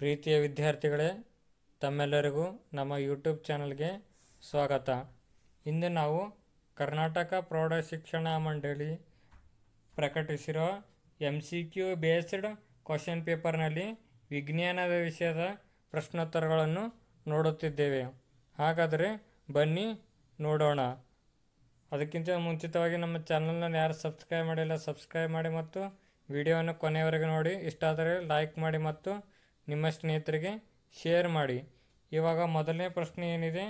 ಪ್ರೀತಿಯ ವಿದ್ಯಾರ್ಥಿಗಳೇ ತಮ್ಮೆಲ್ಲರಿಗೂ ನಮ್ಮ ಯೂಟ್ಯೂಬ್ ಚಾನಲ್ಗೆ ಸ್ವಾಗತ ಇಂದು ನಾವು ಕರ್ನಾಟಕ ಪ್ರೌಢಶಿಕ್ಷಣ ಮಂಡಳಿ ಪ್ರಕಟಿಸಿರೋ M C Q based question ಪೇಪರ್ನಲ್ಲಿ ವಿಜ್ಞಾನದ ವಿಷಯದ ಪ್ರಶ್ನೋತ್ತರಗಳನ್ನು ನೋಡುತ್ತಿದ್ದೇವೆ ಹಾಗಾದರೆ ಬನ್ನಿ ನೋಡೋಣ ಅದಕ್ಕಿಂತ ಮುಂಚಿತವಾಗಿ ನಮ್ಮ ಚಾನಲ್ನ ಯಾರು ಸಬ್ಸ್ಕ್ರೈಬ್ ಮಾಡಿಲ್ಲ ಸಬ್ಸ್ಕ್ರೈಬ್ ಮಾಡಿ ಮತ್ತು ವಿಡಿಯೋವನ್ನು ಕೊನೆಯವರೆಗೆ ನೋಡಿ ಇಷ್ಟ ಆದರೆ ಲೈಕ್ ಮಾಡಿ ಮತ್ತು ನಿಮ್ಮ ಸ್ನೇಹಿತರಿಗೆ ಶೇರ್ ಮಾಡಿ ಇವಾಗ ಮೊದಲನೇ ಪ್ರಶ್ನೆ ಏನಿದೆ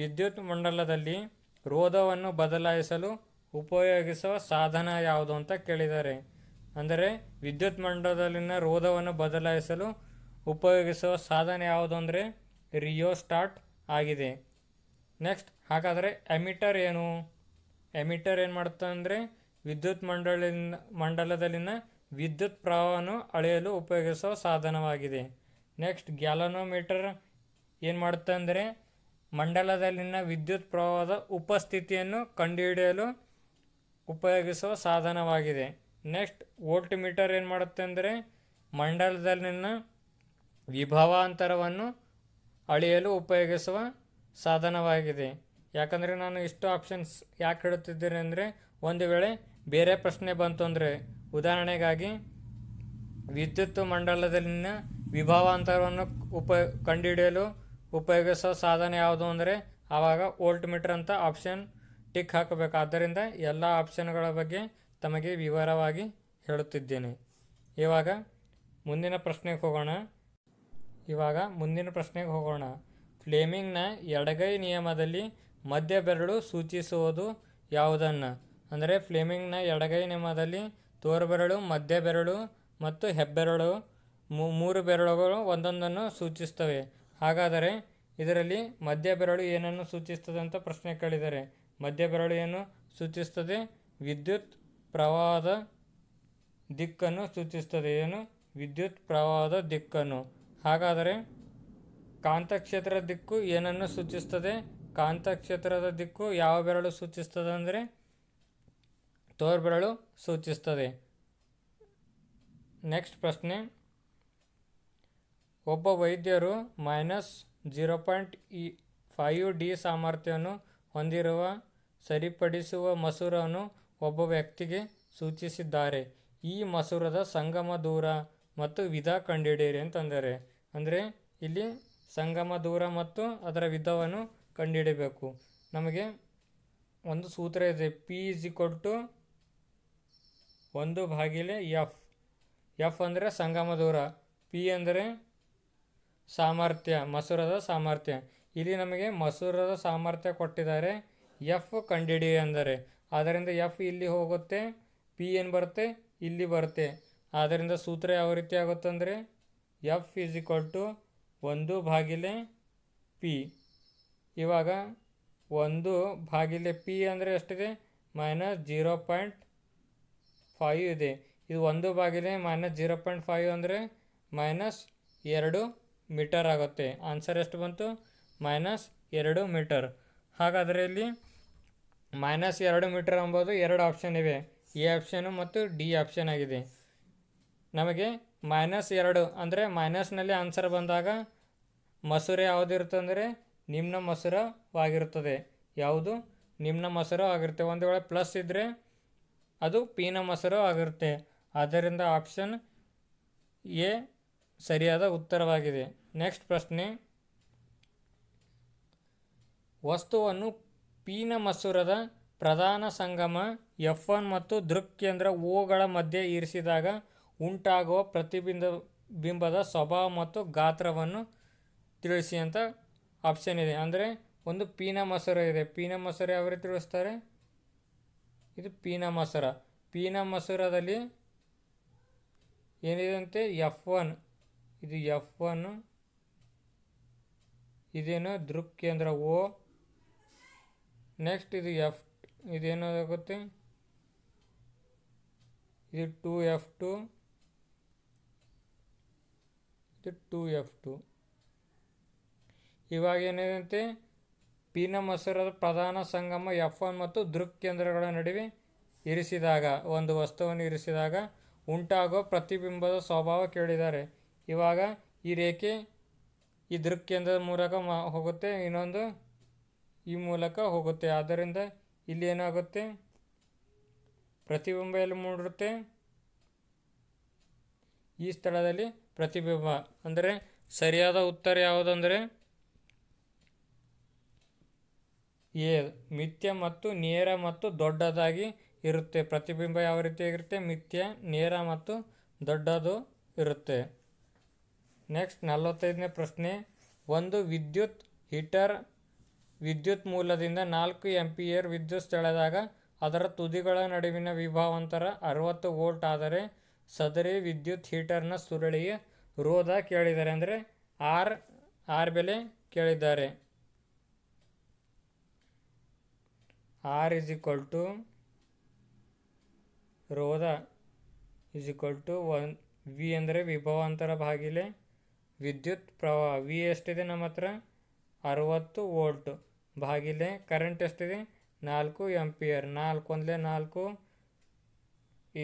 ವಿದ್ಯುತ್ ಮಂಡಲದಲ್ಲಿ ರೋಧವನ್ನು ಬದಲಾಯಿಸಲು ಉಪಯೋಗಿಸುವ ಸಾಧನ ಯಾವುದು ಅಂತ ಕೇಳಿದ್ದಾರೆ ಅಂದರೆ ವಿದ್ಯುತ್ ಮಂಡಲದಲ್ಲಿನ ರೋಧವನ್ನು ಬದಲಾಯಿಸಲು ಉಪಯೋಗಿಸುವ ಸಾಧನ ಯಾವುದು ಅಂದರೆ ಸ್ಟಾರ್ಟ್ ಆಗಿದೆ ನೆಕ್ಸ್ಟ್ ಹಾಗಾದರೆ ಎಮಿಟರ್ ಏನು ಎಮಿಟರ್ ಏನು ಮಾಡುತ್ತೆ ಅಂದರೆ ವಿದ್ಯುತ್ ಮಂಡಳಿನ ಮಂಡಲದಲ್ಲಿನ ವಿದ್ಯುತ್ ಪ್ರವಾಹವನ್ನು ಅಳೆಯಲು ಉಪಯೋಗಿಸುವ ಸಾಧನವಾಗಿದೆ ನೆಕ್ಸ್ಟ್ ಗ್ಯಾಲನೋಮೀಟರ್ ಏನು ಮಾಡುತ್ತೆ ಅಂದರೆ ಮಂಡಲದಲ್ಲಿನ ವಿದ್ಯುತ್ ಪ್ರವಾಹದ ಉಪಸ್ಥಿತಿಯನ್ನು ಕಂಡುಹಿಡಿಯಲು ಉಪಯೋಗಿಸುವ ಸಾಧನವಾಗಿದೆ ನೆಕ್ಸ್ಟ್ ವೋಲ್ಟ್ ಮೀಟರ್ ಏನು ಮಾಡುತ್ತೆ ಅಂದರೆ ಮಂಡಲದಲ್ಲಿನ ವಿಭವಾಂತರವನ್ನು ಅಳೆಯಲು ಉಪಯೋಗಿಸುವ ಸಾಧನವಾಗಿದೆ ಯಾಕಂದರೆ ನಾನು ಇಷ್ಟು ಆಪ್ಷನ್ಸ್ ಯಾಕೆ ಹೇಳುತ್ತಿದ್ದೇನೆ ಅಂದರೆ ಒಂದು ವೇಳೆ ಬೇರೆ ಪ್ರಶ್ನೆ ಬಂತು ಅಂದರೆ ಉದಾಹರಣೆಗಾಗಿ ವಿದ್ಯುತ್ ಮಂಡಲದಲ್ಲಿನ ವಿಭಾವಾಂತರವನ್ನು ಉಪ ಕಂಡುಹಿಡಿಯಲು ಉಪಯೋಗಿಸೋ ಸಾಧನ ಯಾವುದು ಅಂದರೆ ಆವಾಗ ವೋಲ್ಟ್ ಮೀಟರ್ ಅಂತ ಆಪ್ಷನ್ ಟಿಕ್ ಹಾಕಬೇಕು ಆದ್ದರಿಂದ ಎಲ್ಲ ಆಪ್ಷನ್ಗಳ ಬಗ್ಗೆ ತಮಗೆ ವಿವರವಾಗಿ ಹೇಳುತ್ತಿದ್ದೇನೆ ಇವಾಗ ಮುಂದಿನ ಪ್ರಶ್ನೆಗೆ ಹೋಗೋಣ ಇವಾಗ ಮುಂದಿನ ಪ್ರಶ್ನೆಗೆ ಹೋಗೋಣ ಫ್ಲೇಮಿಂಗ್ನ ಎಡಗೈ ನಿಯಮದಲ್ಲಿ ಮಧ್ಯ ಬೆರಳು ಸೂಚಿಸುವುದು ಯಾವುದನ್ನು ಅಂದರೆ ಫ್ಲೇಮಿಂಗ್ನ ಎಡಗೈ ನಿಯಮದಲ್ಲಿ ತೋರ್ಬೆರಳು ಬೆರಳು ಮತ್ತು ಹೆಬ್ಬೆರಳು ಮೂರು ಬೆರಳುಗಳು ಒಂದೊಂದನ್ನು ಸೂಚಿಸ್ತವೆ ಹಾಗಾದರೆ ಇದರಲ್ಲಿ ಬೆರಳು ಏನನ್ನು ಸೂಚಿಸ್ತದೆ ಅಂತ ಪ್ರಶ್ನೆ ಕೇಳಿದರೆ ಬೆರಳು ಏನು ಸೂಚಿಸ್ತದೆ ವಿದ್ಯುತ್ ಪ್ರವಾಹದ ದಿಕ್ಕನ್ನು ಸೂಚಿಸ್ತದೆ ಏನು ವಿದ್ಯುತ್ ಪ್ರವಾಹದ ದಿಕ್ಕನ್ನು ಹಾಗಾದರೆ ಕಾಂತಕ್ಷೇತ್ರದ ದಿಕ್ಕು ಏನನ್ನು ಸೂಚಿಸ್ತದೆ ಕಾಂತಕ್ಷೇತ್ರದ ದಿಕ್ಕು ಯಾವ ಬೆರಳು ಸೂಚಿಸ್ತದೆ ಅಂದರೆ ತೋರ್ಬೆರಳು ಸೂಚಿಸ್ತದೆ ನೆಕ್ಸ್ಟ್ ಪ್ರಶ್ನೆ ಒಬ್ಬ ವೈದ್ಯರು ಮೈನಸ್ ಜೀರೋ ಪಾಯಿಂಟ್ ಇ ಫೈವ್ ಡಿ ಸಾಮರ್ಥ್ಯವನ್ನು ಹೊಂದಿರುವ ಸರಿಪಡಿಸುವ ಮಸೂರವನ್ನು ಒಬ್ಬ ವ್ಯಕ್ತಿಗೆ ಸೂಚಿಸಿದ್ದಾರೆ ಈ ಮಸೂರದ ಸಂಗಮ ದೂರ ಮತ್ತು ವಿಧ ಕಂಡುಹಿಡಿಯಿರಿ ಅಂತಂದರೆ ಅಂದರೆ ಇಲ್ಲಿ ಸಂಗಮ ದೂರ ಮತ್ತು ಅದರ ವಿಧವನ್ನು ಕಂಡುಹಿಡಬೇಕು ನಮಗೆ ಒಂದು ಸೂತ್ರ ಇದೆ ಪಿ ಇಸ್ ಈಕ್ವಲ್ ಟು ಒಂದು ಭಾಗಿಲೆ ಎಫ್ ಎಫ್ ಅಂದರೆ ಸಂಗಮ ದೂರ ಪಿ ಅಂದರೆ ಸಾಮರ್ಥ್ಯ ಮಸೂರದ ಸಾಮರ್ಥ್ಯ ಇಲ್ಲಿ ನಮಗೆ ಮಸೂರದ ಸಾಮರ್ಥ್ಯ ಕೊಟ್ಟಿದ್ದಾರೆ ಎಫ್ ಕಂಡಿಡಿ ಅಂದರೆ ಆದ್ದರಿಂದ ಎಫ್ ಇಲ್ಲಿ ಹೋಗುತ್ತೆ ಪಿ ಏನು ಬರುತ್ತೆ ಇಲ್ಲಿ ಬರುತ್ತೆ ಆದ್ದರಿಂದ ಸೂತ್ರ ಯಾವ ರೀತಿ ಆಗುತ್ತೆ ಅಂದರೆ ಎಫ್ ಇಸ್ ಈಕ್ವಲ್ ಟು ಒಂದು ಬಾಗಿಲೆ ಪಿ ಇವಾಗ ಒಂದು ಬಾಗಿಲೆ ಪಿ ಅಂದರೆ ಎಷ್ಟಿದೆ ಮೈನಸ್ ಜೀರೋ ಪಾಯಿಂಟ್ ಫೈವ್ ಇದೆ ಇದು ಒಂದು ಬಾಗಿಲೆ ಮೈನಸ್ ಜೀರೋ ಪಾಯಿಂಟ್ ಫೈವ್ ಅಂದರೆ ಮೈನಸ್ ಎರಡು ಮೀಟರ್ ಆಗುತ್ತೆ ಆನ್ಸರ್ ಎಷ್ಟು ಬಂತು ಮೈನಸ್ ಎರಡು ಮೀಟರ್ ಹಾಗಾದರೆ ಇಲ್ಲಿ ಮೈನಸ್ ಎರಡು ಮೀಟರ್ ಅಂಬೋದು ಎರಡು ಆಪ್ಷನ್ ಇವೆ ಎ ಆಪ್ಷನು ಮತ್ತು ಡಿ ಆಪ್ಷನ್ ಆಗಿದೆ ನಮಗೆ ಮೈನಸ್ ಎರಡು ಅಂದರೆ ಮೈನಸ್ನಲ್ಲಿ ಆನ್ಸರ್ ಬಂದಾಗ ಮಸೂರ ಯಾವುದಿರುತ್ತಂದರೆ ನಿಮ್ಮ ಮಸೂರವಾಗಿರುತ್ತದೆ ಯಾವುದು ನಿಮ್ಮ ಮೊಸರು ಆಗಿರುತ್ತೆ ಒಂದು ವೇಳೆ ಪ್ಲಸ್ ಇದ್ದರೆ ಅದು ಪೀನ ಮೊಸರು ಆಗಿರುತ್ತೆ ಆದ್ದರಿಂದ ಆಪ್ಷನ್ ಎ ಸರಿಯಾದ ಉತ್ತರವಾಗಿದೆ ನೆಕ್ಸ್ಟ್ ಪ್ರಶ್ನೆ ವಸ್ತುವನ್ನು ಪೀನ ಮಸೂರದ ಪ್ರಧಾನ ಸಂಗಮ ಎಫ್ ಒನ್ ಮತ್ತು ದೃಕ್ ಕೇಂದ್ರ ಓಗಳ ಮಧ್ಯೆ ಇರಿಸಿದಾಗ ಉಂಟಾಗುವ ಪ್ರತಿಬಿಂಬ ಬಿಂಬದ ಸ್ವಭಾವ ಮತ್ತು ಗಾತ್ರವನ್ನು ತಿಳಿಸಿ ಅಂತ ಆಪ್ಷನ್ ಇದೆ ಅಂದರೆ ಒಂದು ಪೀನ ಮೊಸರು ಇದೆ ಪೀನ ಮೊಸರು ಯಾವ ರೀತಿ ತಿಳಿಸ್ತಾರೆ ಇದು ಪೀನಾ ಮಸೂರ ಪೀನಾ ಮಸೂರದಲ್ಲಿ ಏನಿದೆ ಅಂತೆ ಎಫ್ ಒನ್ ಇದು ಎಫ್ ಒನ್ ಇದೇನು ದೃಕ್ ಕೇಂದ್ರ ಓ ನೆಕ್ಸ್ಟ್ ಇದು ಎಫ್ ಇದೇನಾಗುತ್ತೆ ಇದು ಟೂ ಎಫ್ ಟು ಇದು ಟೂ ಎಫ್ ಟು ಇವಾಗ ಏನಿದೆ ಅಂತೆ ಪೀನ ಮಸೂರದ ಪ್ರಧಾನ ಸಂಗಮ ಎಫ್ ಒನ್ ಮತ್ತು ದೃಕ್ ಕೇಂದ್ರಗಳ ನಡುವೆ ಇರಿಸಿದಾಗ ಒಂದು ವಸ್ತುವನ್ನು ಇರಿಸಿದಾಗ ಉಂಟಾಗೋ ಪ್ರತಿಬಿಂಬದ ಸ್ವಭಾವ ಕೇಳಿದ್ದಾರೆ ಇವಾಗ ಈ ರೇಖೆ ಈ ದೃಕ್ ಕೇಂದ್ರದ ಮೂಲಕ ಹೋಗುತ್ತೆ ಇನ್ನೊಂದು ಈ ಮೂಲಕ ಹೋಗುತ್ತೆ ಆದ್ದರಿಂದ ಇಲ್ಲಿ ಏನಾಗುತ್ತೆ ಪ್ರತಿಬಿಂಬ ಎಲ್ಲಿ ಮೂಡಿರುತ್ತೆ ಈ ಸ್ಥಳದಲ್ಲಿ ಪ್ರತಿಬಿಂಬ ಅಂದರೆ ಸರಿಯಾದ ಉತ್ತರ ಯಾವುದಂದರೆ ಏ ಮಿಥ್ಯ ಮತ್ತು ನೇರ ಮತ್ತು ದೊಡ್ಡದಾಗಿ ಇರುತ್ತೆ ಪ್ರತಿಬಿಂಬ ಯಾವ ರೀತಿಯಾಗಿರುತ್ತೆ ಮಿಥ್ಯ ನೇರ ಮತ್ತು ದೊಡ್ಡದು ಇರುತ್ತೆ ನೆಕ್ಸ್ಟ್ ನಲವತ್ತೈದನೇ ಪ್ರಶ್ನೆ ಒಂದು ವಿದ್ಯುತ್ ಹೀಟರ್ ವಿದ್ಯುತ್ ಮೂಲದಿಂದ ನಾಲ್ಕು ಎಂಪಿಯರ್ ವಿದ್ಯುತ್ ಸ್ಥಳದಾಗ ಅದರ ತುದಿಗಳ ನಡುವಿನ ವಿಭಾವಂತರ ಅರವತ್ತು ವೋಲ್ಟ್ ಆದರೆ ಸದರಿ ವಿದ್ಯುತ್ ಹೀಟರ್ನ ಸುರಳಿಯ ರೋಧ ಕೇಳಿದ್ದಾರೆ ಅಂದರೆ ಆರ್ ಆರ್ ಬೆಲೆ ಕೇಳಿದ್ದಾರೆ ಆರ್ ಇಸ್ ಈಕ್ವಲ್ ಟು ರೋದ is equal to one V ಅಂದರೆ ವಿಭವಾಂತರ ಭಾಗಿಲೆ ವಿದ್ಯುತ್ ಪ್ರವಾಹ ವಿ ಎಷ್ಟಿದೆ ನಮ್ಮ ಹತ್ರ ಅರವತ್ತು ವೋಲ್ಟ್ ಭಾಗಿಲೆ ಕರೆಂಟ್ ಎಷ್ಟಿದೆ ನಾಲ್ಕು ಎಂಪಿಯರ್ ನಾಲ್ಕು ಒಂದಲೇ ನಾಲ್ಕು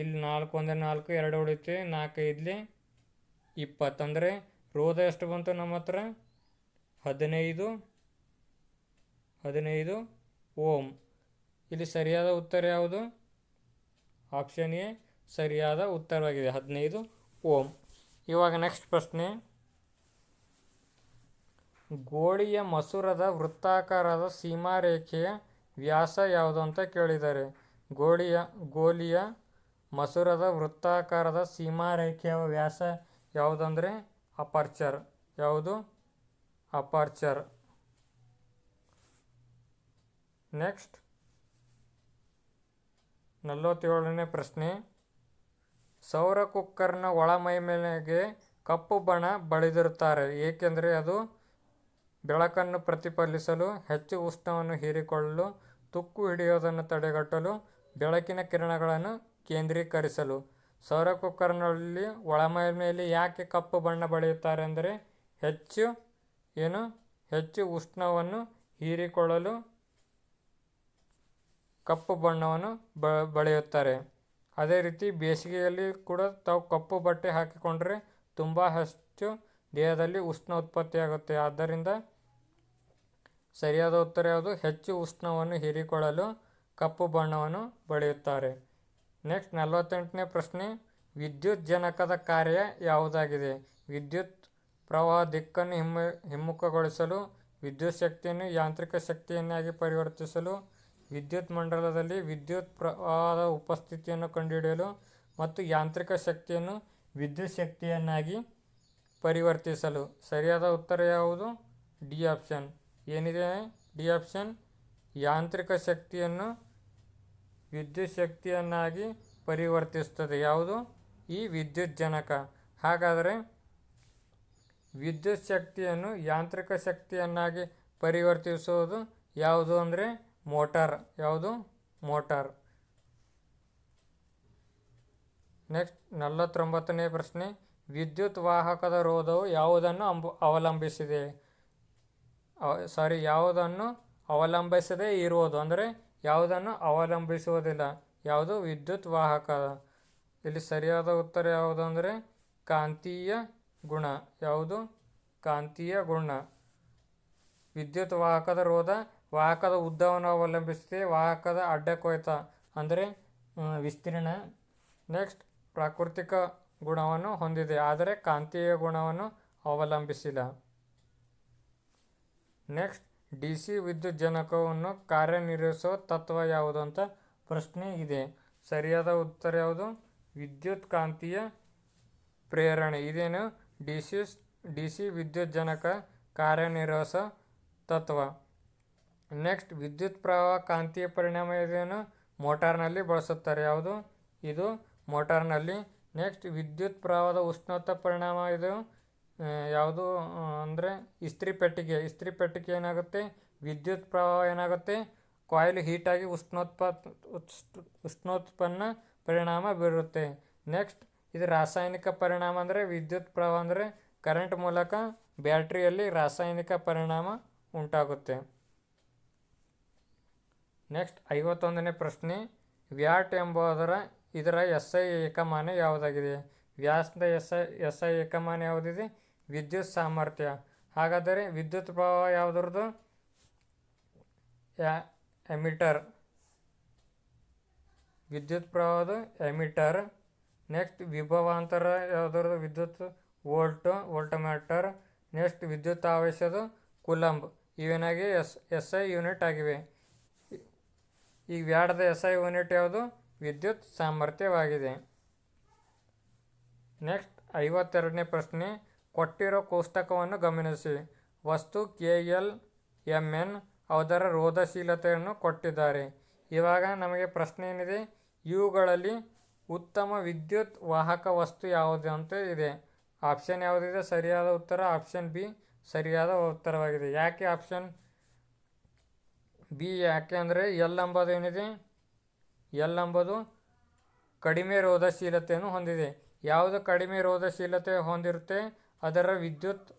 ಇಲ್ಲಿ ನಾಲ್ಕು ಒಂದೇ ನಾಲ್ಕು ಎರಡು ಹೊಡಿತೆ ನಾಲ್ಕೈದಲಿ ಇಪ್ಪತ್ತಂದರೆ ರೋಧ ಎಷ್ಟು ಬಂತು ನಮ್ಮ ಹತ್ರ ಹದಿನೈದು ಹದಿನೈದು ಓಮ್ ಇಲ್ಲಿ ಸರಿಯಾದ ಉತ್ತರ ಯಾವುದು ಆಪ್ಷನ್ ಎ ಸರಿಯಾದ ಉತ್ತರವಾಗಿದೆ ಹದಿನೈದು ಓಂ ಇವಾಗ ನೆಕ್ಸ್ಟ್ ಪ್ರಶ್ನೆ ಗೋಳಿಯ ಮಸೂರದ ವೃತ್ತಾಕಾರದ ಸೀಮಾರೇಖೆಯ ವ್ಯಾಸ ಯಾವುದು ಅಂತ ಕೇಳಿದ್ದಾರೆ ಗೋಳಿಯ ಗೋಲಿಯ ಮಸೂರದ ವೃತ್ತಾಕಾರದ ಸೀಮಾರೇಖೆಯ ವ್ಯಾಸ ಯಾವುದಂದರೆ ಅಪರ್ಚರ್ ಯಾವುದು ಅಪರ್ಚರ್ ನೆಕ್ಸ್ಟ್ ನಲವತ್ತೇಳನೇ ಪ್ರಶ್ನೆ ಸೌರ ಕುಕ್ಕರ್ನ ಒಳ ಮೇಲೆಗೆ ಕಪ್ಪು ಬಣ್ಣ ಬಳಿದಿರುತ್ತಾರೆ ಏಕೆಂದರೆ ಅದು ಬೆಳಕನ್ನು ಪ್ರತಿಫಲಿಸಲು ಹೆಚ್ಚು ಉಷ್ಣವನ್ನು ಹೀರಿಕೊಳ್ಳಲು ತುಕ್ಕು ಹಿಡಿಯೋದನ್ನು ತಡೆಗಟ್ಟಲು ಬೆಳಕಿನ ಕಿರಣಗಳನ್ನು ಕೇಂದ್ರೀಕರಿಸಲು ಸೌರ ಕುಕ್ಕರ್ನಲ್ಲಿ ಒಳಮೈ ಮೇಲೆ ಯಾಕೆ ಕಪ್ಪು ಬಣ್ಣ ಬಳಿಯುತ್ತಾರೆ ಅಂದರೆ ಹೆಚ್ಚು ಏನು ಹೆಚ್ಚು ಉಷ್ಣವನ್ನು ಹೀರಿಕೊಳ್ಳಲು ಕಪ್ಪು ಬಣ್ಣವನ್ನು ಬಳೆಯುತ್ತಾರೆ ಅದೇ ರೀತಿ ಬೇಸಿಗೆಯಲ್ಲಿ ಕೂಡ ತಾವು ಕಪ್ಪು ಬಟ್ಟೆ ಹಾಕಿಕೊಂಡರೆ ತುಂಬ ಹೆಚ್ಚು ದೇಹದಲ್ಲಿ ಉಷ್ಣ ಉತ್ಪತ್ತಿಯಾಗುತ್ತೆ ಆದ್ದರಿಂದ ಸರಿಯಾದ ಉತ್ತರ ಯಾವುದು ಹೆಚ್ಚು ಉಷ್ಣವನ್ನು ಹೀರಿಕೊಳ್ಳಲು ಕಪ್ಪು ಬಣ್ಣವನ್ನು ಬಳೆಯುತ್ತಾರೆ ನೆಕ್ಸ್ಟ್ ನಲವತ್ತೆಂಟನೇ ಪ್ರಶ್ನೆ ವಿದ್ಯುತ್ ಜನಕದ ಕಾರ್ಯ ಯಾವುದಾಗಿದೆ ವಿದ್ಯುತ್ ಪ್ರವಾಹ ದಿಕ್ಕನ್ನು ಹಿಮ್ಮ ಹಿಮ್ಮುಖಗೊಳಿಸಲು ವಿದ್ಯುತ್ ಶಕ್ತಿಯನ್ನು ಯಾಂತ್ರಿಕ ಶಕ್ತಿಯನ್ನಾಗಿ ಪರಿವರ್ತಿಸಲು ವಿದ್ಯುತ್ ಮಂಡಲದಲ್ಲಿ ವಿದ್ಯುತ್ ಪ್ರವಾಹದ ಉಪಸ್ಥಿತಿಯನ್ನು ಕಂಡುಹಿಡಿಯಲು ಮತ್ತು ಯಾಂತ್ರಿಕ ಶಕ್ತಿಯನ್ನು ವಿದ್ಯುತ್ ಶಕ್ತಿಯನ್ನಾಗಿ ಪರಿವರ್ತಿಸಲು ಸರಿಯಾದ ಉತ್ತರ ಯಾವುದು ಡಿ ಆಪ್ಷನ್ ಏನಿದೆ ಡಿ ಆಪ್ಷನ್ ಯಾಂತ್ರಿಕ ಶಕ್ತಿಯನ್ನು ವಿದ್ಯುತ್ ಶಕ್ತಿಯನ್ನಾಗಿ ಪರಿವರ್ತಿಸುತ್ತದೆ ಯಾವುದು ಈ ವಿದ್ಯುತ್ ಜನಕ ಹಾಗಾದರೆ ವಿದ್ಯುತ್ ಶಕ್ತಿಯನ್ನು ಯಾಂತ್ರಿಕ ಶಕ್ತಿಯನ್ನಾಗಿ ಪರಿವರ್ತಿಸುವುದು ಯಾವುದು ಅಂದರೆ ಮೋಟಾರ್ ಯಾವುದು ಮೋಟಾರ್ ನೆಕ್ಸ್ಟ್ ನಲವತ್ತೊಂಬತ್ತನೇ ಪ್ರಶ್ನೆ ವಿದ್ಯುತ್ ವಾಹಕದ ರೋಧವು ಯಾವುದನ್ನು ಅಂಬ ಅವಲಂಬಿಸಿದೆ ಸಾರಿ ಯಾವುದನ್ನು ಅವಲಂಬಿಸದೆ ಇರುವುದು ಅಂದರೆ ಯಾವುದನ್ನು ಅವಲಂಬಿಸುವುದಿಲ್ಲ ಯಾವುದು ವಿದ್ಯುತ್ ವಾಹಕ ಇಲ್ಲಿ ಸರಿಯಾದ ಉತ್ತರ ಯಾವುದು ಅಂದರೆ ಕಾಂತೀಯ ಗುಣ ಯಾವುದು ಕಾಂತೀಯ ಗುಣ ವಿದ್ಯುತ್ ವಾಹಕದ ರೋಧ ವಾಹಕದ ಉದ್ದವನ್ನು ಅವಲಂಬಿಸಿದೆ ವಾಹಕದ ಅಡ್ಡ ಕೊಯ್ತ ಅಂದರೆ ವಿಸ್ತೀರ್ಣ ನೆಕ್ಸ್ಟ್ ಪ್ರಾಕೃತಿಕ ಗುಣವನ್ನು ಹೊಂದಿದೆ ಆದರೆ ಕಾಂತೀಯ ಗುಣವನ್ನು ಅವಲಂಬಿಸಿಲ್ಲ ನೆಕ್ಸ್ಟ್ ಡಿ ಸಿ ವಿದ್ಯುತ್ ಜನಕವನ್ನು ಕಾರ್ಯನಿರ್ವಹಿಸುವ ತತ್ವ ಯಾವುದು ಅಂತ ಪ್ರಶ್ನೆ ಇದೆ ಸರಿಯಾದ ಉತ್ತರ ಯಾವುದು ವಿದ್ಯುತ್ ಕಾಂತೀಯ ಪ್ರೇರಣೆ ಇದೇನು ಡಿ ಸಿ ಡಿ ಸಿ ವಿದ್ಯುತ್ ಜನಕ ಕಾರ್ಯನಿರ್ವಹಿಸೋ ತತ್ವ ನೆಕ್ಸ್ಟ್ ವಿದ್ಯುತ್ ಪ್ರವಾಹ ಕಾಂತೀಯ ಪರಿಣಾಮ ಇದೇನು ಮೋಟಾರ್ನಲ್ಲಿ ಬಳಸುತ್ತಾರೆ ಯಾವುದು ಇದು ಮೋಟಾರ್ನಲ್ಲಿ ನೆಕ್ಸ್ಟ್ ವಿದ್ಯುತ್ ಪ್ರವಾಹದ ಉಷ್ಣತ ಪರಿಣಾಮ ಇದು ಯಾವುದು ಅಂದರೆ ಇಸ್ತ್ರಿ ಪೆಟ್ಟಿಗೆ ಇಸ್ತ್ರಿ ಪೆಟ್ಟಿಗೆ ಏನಾಗುತ್ತೆ ವಿದ್ಯುತ್ ಪ್ರವಾಹ ಏನಾಗುತ್ತೆ ಕಾಯಿಲ್ ಹೀಟಾಗಿ ಉಷ್ಣೋತ್ಪ ಉಷ್ಣೋತ್ಪನ್ನ ಪರಿಣಾಮ ಬೀರುತ್ತೆ ನೆಕ್ಸ್ಟ್ ಇದು ರಾಸಾಯನಿಕ ಪರಿಣಾಮ ಅಂದರೆ ವಿದ್ಯುತ್ ಪ್ರವಾಹ ಅಂದರೆ ಕರೆಂಟ್ ಮೂಲಕ ಬ್ಯಾಟ್ರಿಯಲ್ಲಿ ರಾಸಾಯನಿಕ ಪರಿಣಾಮ ಉಂಟಾಗುತ್ತೆ ನೆಕ್ಸ್ಟ್ ಐವತ್ತೊಂದನೇ ಪ್ರಶ್ನೆ ವ್ಯಾಟ್ ಎಂಬುದರ ಇದರ ಎಸ್ ಐ ಏಕಮಾನ ಯಾವುದಾಗಿದೆ ವ್ಯಾಸದ ಎಸ್ ಐ ಎಸ್ ಐ ಏಕಮಾನ ಯಾವುದಿದೆ ವಿದ್ಯುತ್ ಸಾಮರ್ಥ್ಯ ಹಾಗಾದರೆ ವಿದ್ಯುತ್ ಪ್ರವಾಹ ಯಾವುದ್ರದ್ದು ಎಮಿಟರ್ ವಿದ್ಯುತ್ ಪ್ರವಾಹದ ಎಮಿಟರ್ ನೆಕ್ಸ್ಟ್ ವಿಭವಾಂತರ ಯಾವುದ್ರದ್ದು ವಿದ್ಯುತ್ ವೋಲ್ಟ್ ವೋಲ್ಟಮ್ಯಾಟರ್ ನೆಕ್ಸ್ಟ್ ವಿದ್ಯುತ್ ಆವೇಶದ ಕುಲಂಬ್ ಇವೇನಾಗಿ ಎಸ್ ಎಸ್ ಐ ಯೂನಿಟ್ ಆಗಿವೆ ಈ ವ್ಯಾಡದ ಐ ಯೂನಿಟ್ ಯಾವುದು ವಿದ್ಯುತ್ ಸಾಮರ್ಥ್ಯವಾಗಿದೆ ನೆಕ್ಸ್ಟ್ ಐವತ್ತೆರಡನೇ ಪ್ರಶ್ನೆ ಕೊಟ್ಟಿರೋ ಕೋಷ್ಟಕವನ್ನು ಗಮನಿಸಿ ವಸ್ತು ಕೆ ಎಲ್ ಎಮ್ ಎನ್ ಅದರ ರೋಧಶೀಲತೆಯನ್ನು ಕೊಟ್ಟಿದ್ದಾರೆ ಇವಾಗ ನಮಗೆ ಪ್ರಶ್ನೆ ಏನಿದೆ ಇವುಗಳಲ್ಲಿ ಉತ್ತಮ ವಿದ್ಯುತ್ ವಾಹಕ ವಸ್ತು ಯಾವುದು ಅಂತ ಇದೆ ಆಪ್ಷನ್ ಯಾವುದಿದೆ ಸರಿಯಾದ ಉತ್ತರ ಆಪ್ಷನ್ ಬಿ ಸರಿಯಾದ ಉತ್ತರವಾಗಿದೆ ಯಾಕೆ ಆಪ್ಷನ್ ಬಿ ಯಾಕೆ ಅಂದರೆ ಎಲ್ ಎಂಬುದು ಏನಿದೆ ಎಲ್ ಎಂಬುದು ಕಡಿಮೆ ರೋಧಶೀಲತೆಯನ್ನು ಹೊಂದಿದೆ ಯಾವುದು ಕಡಿಮೆ ರೋಧಶೀಲತೆ ಹೊಂದಿರುತ್ತೆ ಅದರ ವಿದ್ಯುತ್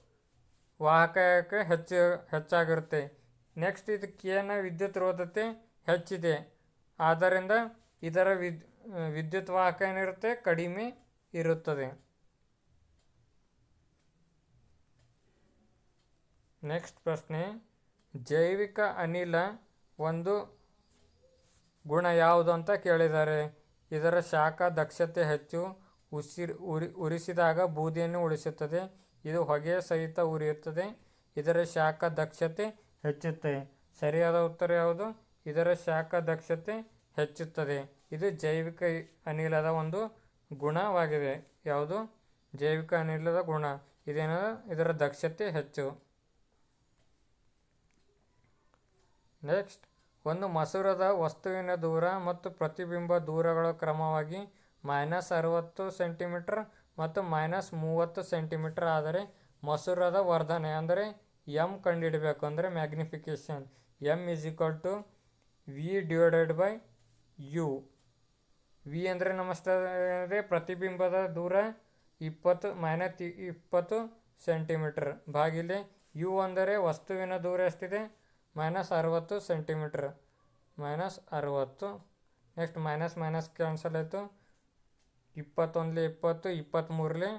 ವಾಹಕಕ್ಕೆ ಹೆಚ್ಚು ಹೆಚ್ಚಾಗಿರುತ್ತೆ ನೆಕ್ಸ್ಟ್ ಇದು ಕೇನ ವಿದ್ಯುತ್ ರೋಧತೆ ಹೆಚ್ಚಿದೆ ಆದ್ದರಿಂದ ಇದರ ವಿದ್ ವಿದ್ಯುತ್ ವಾಹಕ ಏನಿರುತ್ತೆ ಕಡಿಮೆ ಇರುತ್ತದೆ ನೆಕ್ಸ್ಟ್ ಪ್ರಶ್ನೆ ಜೈವಿಕ ಅನಿಲ ಒಂದು ಗುಣ ಯಾವುದು ಅಂತ ಕೇಳಿದ್ದಾರೆ ಇದರ ಶಾಖ ದಕ್ಷತೆ ಹೆಚ್ಚು ಉಸಿರು ಉರಿ ಉರಿಸಿದಾಗ ಬೂದಿಯನ್ನು ಉಳಿಸುತ್ತದೆ ಇದು ಹೊಗೆಯ ಸಹಿತ ಉರಿಯುತ್ತದೆ ಇದರ ಶಾಖ ದಕ್ಷತೆ ಹೆಚ್ಚುತ್ತೆ ಸರಿಯಾದ ಉತ್ತರ ಯಾವುದು ಇದರ ಶಾಖ ದಕ್ಷತೆ ಹೆಚ್ಚುತ್ತದೆ ಇದು ಜೈವಿಕ ಅನಿಲದ ಒಂದು ಗುಣವಾಗಿದೆ ಯಾವುದು ಜೈವಿಕ ಅನಿಲದ ಗುಣ ಇದೇನದ ಇದರ ದಕ್ಷತೆ ಹೆಚ್ಚು ನೆಕ್ಸ್ಟ್ ಒಂದು ಮಸೂರದ ವಸ್ತುವಿನ ದೂರ ಮತ್ತು ಪ್ರತಿಬಿಂಬ ದೂರಗಳ ಕ್ರಮವಾಗಿ ಮೈನಸ್ ಅರುವತ್ತು ಸೆಂಟಿಮೀಟ್ರ್ ಮತ್ತು ಮೈನಸ್ ಮೂವತ್ತು ಸೆಂಟಿಮೀಟ್ರ್ ಆದರೆ ಮಸೂರದ ವರ್ಧನೆ ಅಂದರೆ ಎಮ್ ಕಂಡುಹಿಡಬೇಕು ಅಂದರೆ magnification M is equal to V divided by U V ಅಂದರೆ ನಮಸ್ತೆ ಪ್ರತಿಬಿಂಬದ ದೂರ ಇಪ್ಪತ್ತು ಮೈನಸ್ ಇಪ್ಪತ್ತು ಸೆಂಟಿಮೀಟರ್ ಬಾಗಿಲೆ ಯು ಅಂದರೆ ವಸ್ತುವಿನ ದೂರ ಎಷ್ಟಿದೆ ಮೈನಸ್ ಅರುವತ್ತು ಸೆಂಟಿಮೀಟ್ರ್ ಮೈನಸ್ ಅರುವತ್ತು ನೆಕ್ಸ್ಟ್ ಮೈನಸ್ ಮೈನಸ್ ಕ್ಯಾನ್ಸಲ್ ಆಯಿತು ಇಪ್ಪತ್ತೊಂದಲಿ ಇಪ್ಪತ್ತು ಇಪ್ಪತ್ತ್ಮೂರಲಿ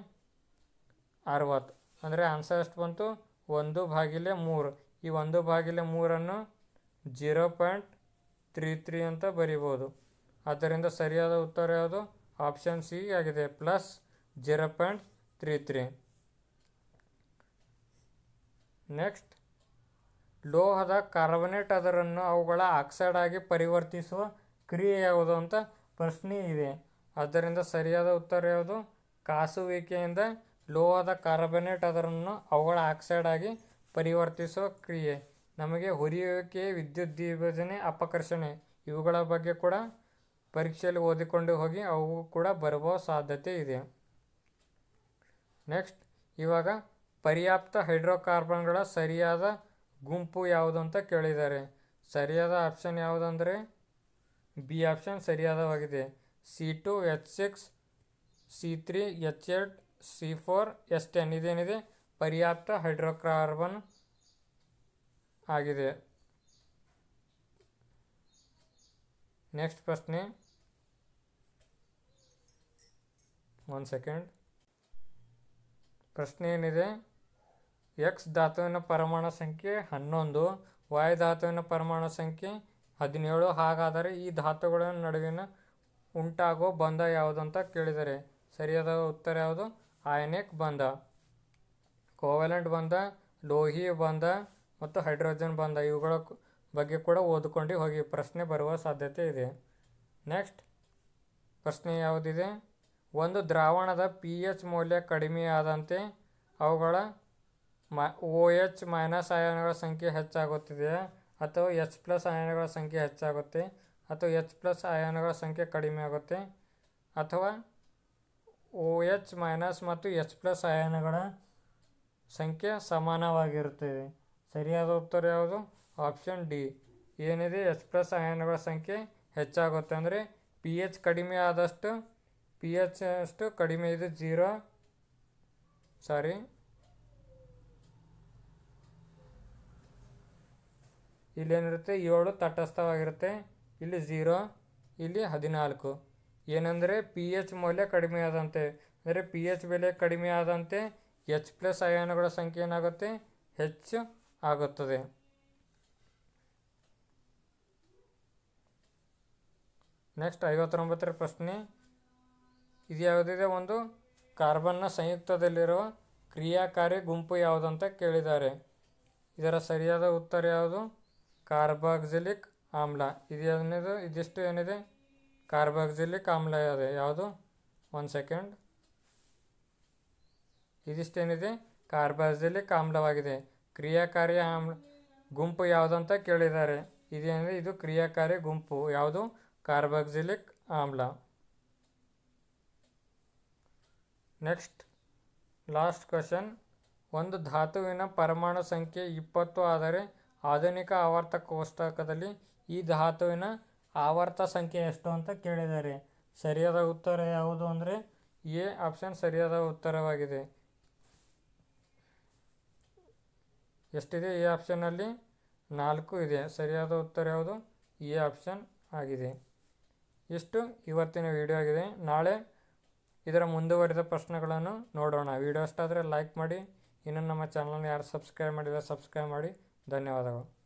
ಅರವತ್ತು ಅಂದರೆ ಆನ್ಸರ್ ಎಷ್ಟು ಬಂತು ಒಂದು ಬಾಗಿಲೆ ಮೂರು ಈ ಒಂದು ಬಾಗಿಲೆ ಮೂರನ್ನು ಜೀರೋ ಪಾಯಿಂಟ್ ತ್ರೀ ತ್ರೀ ಅಂತ ಬರಿಬೋದು ಅದರಿಂದ ಸರಿಯಾದ ಉತ್ತರ ಯಾವುದು ಆಪ್ಷನ್ ಸಿ ಆಗಿದೆ plus zero point three three next ಲೋಹದ ಕಾರ್ಬನೇಟ್ ಅದರನ್ನು ಅವುಗಳ ಆಕ್ಸೈಡ್ ಆಗಿ ಪರಿವರ್ತಿಸುವ ಕ್ರಿಯೆ ಯಾವುದು ಅಂತ ಪ್ರಶ್ನೆ ಇದೆ ಅದರಿಂದ ಸರಿಯಾದ ಉತ್ತರ ಯಾವುದು ಕಾಸುವಿಕೆಯಿಂದ ಲೋಹದ ಕಾರ್ಬನೇಟ್ ಅದರನ್ನು ಅವುಗಳ ಆಕ್ಸೈಡ್ ಆಗಿ ಪರಿವರ್ತಿಸುವ ಕ್ರಿಯೆ ನಮಗೆ ಹುರಿಯುವಿಕೆ ವಿದ್ಯುತ್ ವಿಭಜನೆ ಅಪಕರ್ಷಣೆ ಇವುಗಳ ಬಗ್ಗೆ ಕೂಡ ಪರೀಕ್ಷೆಯಲ್ಲಿ ಓದಿಕೊಂಡು ಹೋಗಿ ಅವು ಕೂಡ ಬರುವ ಸಾಧ್ಯತೆ ಇದೆ ನೆಕ್ಸ್ಟ್ ಇವಾಗ ಪರ್ಯಾಪ್ತ ಹೈಡ್ರೋಕಾರ್ಬನ್ಗಳ ಸರಿಯಾದ ಗುಂಪು ಯಾವುದು ಅಂತ ಕೇಳಿದ್ದಾರೆ ಸರಿಯಾದ ಆಪ್ಷನ್ ಯಾವುದಂದರೆ ಬಿ ಆಪ್ಷನ್ ಸರಿಯಾದವಾಗಿದೆ C two H six C three H eight C four S ten ಇದೇನಿದೆ ಪರ್ಯಾಪ್ತ ಹೈಡ್ರೋಕಾರ್ಬನ್ ಆಗಿದೆ ನೆಕ್ಸ್ಟ್ ಪ್ರಶ್ನೆ ಒನ್ ಸೆಕೆಂಡ್ ಪ್ರಶ್ನೆ ಏನಿದೆ ಎಕ್ಸ್ ಧಾತುವಿನ ಪರಮಾಣು ಸಂಖ್ಯೆ ಹನ್ನೊಂದು ವಾಯು ಧಾತುವಿನ ಪರಮಾಣು ಸಂಖ್ಯೆ ಹದಿನೇಳು ಹಾಗಾದರೆ ಈ ಧಾತುಗಳ ನಡುವಿನ ಉಂಟಾಗೋ ಬಂಧ ಯಾವುದು ಅಂತ ಕೇಳಿದರೆ ಸರಿಯಾದ ಉತ್ತರ ಯಾವುದು ಆಯನಿಕ್ ಬಂಧ ಕೋವೆಲೆಂಟ್ ಬಂಧ ಲೋಹಿ ಬಂಧ ಮತ್ತು ಹೈಡ್ರೋಜನ್ ಬಂಧ ಇವುಗಳ ಬಗ್ಗೆ ಕೂಡ ಓದಿಕೊಂಡು ಹೋಗಿ ಪ್ರಶ್ನೆ ಬರುವ ಸಾಧ್ಯತೆ ಇದೆ ನೆಕ್ಸ್ಟ್ ಪ್ರಶ್ನೆ ಯಾವುದಿದೆ ಒಂದು ದ್ರಾವಣದ ಪಿ ಎಚ್ ಮೌಲ್ಯ ಕಡಿಮೆಯಾದಂತೆ ಅವುಗಳ ಓ ಎಚ್ ಮೈನಸ್ ಅಯಾನುಗಳ ಸಂಖ್ಯೆ ಹೆಚ್ಚಾಗುತ್ತಿದೆ ಅಥವಾ ಎಚ್ ಪ್ಲಸ್ ಅಯಾನುಗಳ ಸಂಖ್ಯೆ ಹೆಚ್ಚಾಗುತ್ತೆ ಅಥವಾ ಎಚ್ ಪ್ಲಸ್ ಅಯಾನುಗಳ ಸಂಖ್ಯೆ ಕಡಿಮೆ ಆಗುತ್ತೆ ಅಥವಾ ಓ ಎಚ್ ಮೈನಸ್ ಮತ್ತು ಎಚ್ ಪ್ಲಸ್ ಅಯಾನುಗಳ ಸಂಖ್ಯೆ ಸಮಾನವಾಗಿರುತ್ತದೆ ಸರಿಯಾದ ಉತ್ತರ ಯಾವುದು ಆಪ್ಷನ್ ಡಿ ಏನಿದೆ ಎಚ್ ಪ್ಲಸ್ ಅಯಾನುಗಳ ಸಂಖ್ಯೆ ಹೆಚ್ಚಾಗುತ್ತೆ ಅಂದರೆ ಪಿ ಎಚ್ ಕಡಿಮೆ ಆದಷ್ಟು ಪಿ ಎಚ್ ಅಷ್ಟು ಕಡಿಮೆ ಇದೆ ಜೀರೋ ಸಾರಿ ಇಲ್ಲೇನಿರುತ್ತೆ ಏಳು ತಟಸ್ಥವಾಗಿರುತ್ತೆ ಇಲ್ಲಿ ಝೀರೋ ಇಲ್ಲಿ ಹದಿನಾಲ್ಕು ಏನಂದರೆ ಪಿ ಎಚ್ ಮೌಲ್ಯ ಕಡಿಮೆ ಆದಂತೆ ಅಂದರೆ ಪಿ ಎಚ್ ಬೆಲೆ ಕಡಿಮೆ ಆದಂತೆ ಎಚ್ ಪ್ಲಸ್ ಅಯಾನುಗಳ ಸಂಖ್ಯೆ ಏನಾಗುತ್ತೆ ಹೆಚ್ಚು ಆಗುತ್ತದೆ ನೆಕ್ಸ್ಟ್ ಐವತ್ತೊಂಬತ್ತರ ಪ್ರಶ್ನೆ ಇದು ಯಾವುದಿದೆ ಒಂದು ಕಾರ್ಬನ್ನ ಸಂಯುಕ್ತದಲ್ಲಿರುವ ಕ್ರಿಯಾಕಾರಿ ಗುಂಪು ಯಾವುದಂತ ಕೇಳಿದ್ದಾರೆ ಇದರ ಸರಿಯಾದ ಉತ್ತರ ಯಾವುದು ಕಾರ್ಬಾಕ್ಸಿಲಿಕ್ ಆಮ್ಲ ಇದು ಏನಿದೆ ಇದಿಷ್ಟು ಏನಿದೆ ಕಾರ್ಬಾಕ್ಸಿಲಿಕ್ ಆಮ್ಲ ಇದೆ ಯಾವುದು ಒಂದು ಸೆಕೆಂಡ್ ಏನಿದೆ ಕಾರ್ಬಾಕ್ಸಿಲಿಕ್ ಆಮ್ಲವಾಗಿದೆ ಕ್ರಿಯಾಕಾರಿ ಆಮ್ಲ ಗುಂಪು ಯಾವುದಂತ ಕೇಳಿದ್ದಾರೆ ಇದೇನಿದೆ ಇದು ಕ್ರಿಯಾಕಾರಿ ಗುಂಪು ಯಾವುದು ಕಾರ್ಬಾಕ್ಸಿಲಿಕ್ ಆಮ್ಲ ನೆಕ್ಸ್ಟ್ ಲಾಸ್ಟ್ ಕ್ವಶನ್ ಒಂದು ಧಾತುವಿನ ಪರಮಾಣು ಸಂಖ್ಯೆ ಇಪ್ಪತ್ತು ಆದರೆ ಆಧುನಿಕ ಆವರ್ತ ಕೋಷ್ಟಕದಲ್ಲಿ ಈ ಧಾತುವಿನ ಆವರ್ತ ಸಂಖ್ಯೆ ಎಷ್ಟು ಅಂತ ಕೇಳಿದ್ದಾರೆ ಸರಿಯಾದ ಉತ್ತರ ಯಾವುದು ಅಂದರೆ ಎ ಆಪ್ಷನ್ ಸರಿಯಾದ ಉತ್ತರವಾಗಿದೆ ಎಷ್ಟಿದೆ ಎ ಆಪ್ಷನ್ನಲ್ಲಿ ನಾಲ್ಕು ಇದೆ ಸರಿಯಾದ ಉತ್ತರ ಯಾವುದು ಎ ಆಪ್ಷನ್ ಆಗಿದೆ ಇಷ್ಟು ಇವತ್ತಿನ ವಿಡಿಯೋ ಆಗಿದೆ ನಾಳೆ ಇದರ ಮುಂದುವರಿದ ಪ್ರಶ್ನೆಗಳನ್ನು ನೋಡೋಣ ವಿಡಿಯೋ ಅಷ್ಟಾದರೆ ಲೈಕ್ ಮಾಡಿ ಇನ್ನೂ ನಮ್ಮ ಚಾನಲ್ನ ಯಾರು ಸಬ್ಸ್ಕ್ರೈಬ್ ಮಾಡಿಲ್ಲ ಸಬ್ಸ್ಕ್ರೈಬ್ ಮಾಡಿ धन्यवाद